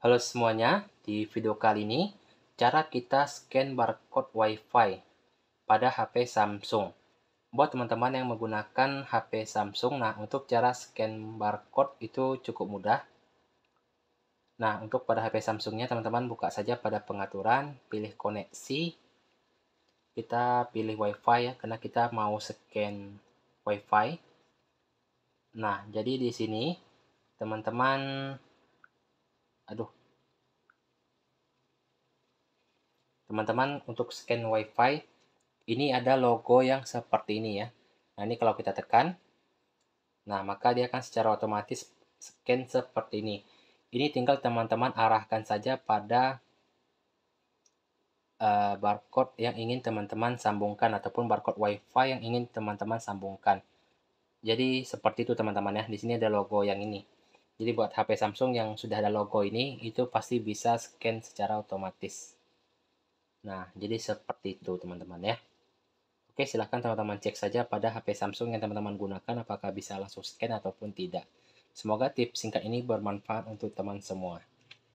Halo semuanya, di video kali ini cara kita scan barcode WiFi pada HP Samsung. Buat teman-teman yang menggunakan HP Samsung, nah untuk cara scan barcode itu cukup mudah. Nah, untuk pada HP Samsungnya teman-teman buka saja pada pengaturan, pilih koneksi, kita pilih WiFi ya, karena kita mau scan WiFi. Nah, jadi di sini teman-teman aduh. Teman-teman untuk scan WiFi ini ada logo yang seperti ini ya. Nah, ini kalau kita tekan nah, maka dia akan secara otomatis scan seperti ini. Ini tinggal teman-teman arahkan saja pada eh, barcode yang ingin teman-teman sambungkan ataupun barcode WiFi yang ingin teman-teman sambungkan. Jadi seperti itu teman-teman ya. Di sini ada logo yang ini. Jadi buat HP Samsung yang sudah ada logo ini itu pasti bisa scan secara otomatis. Nah, jadi seperti itu teman-teman ya. Oke, silahkan teman-teman cek saja pada HP Samsung yang teman-teman gunakan apakah bisa langsung scan ataupun tidak. Semoga tips singkat ini bermanfaat untuk teman semua.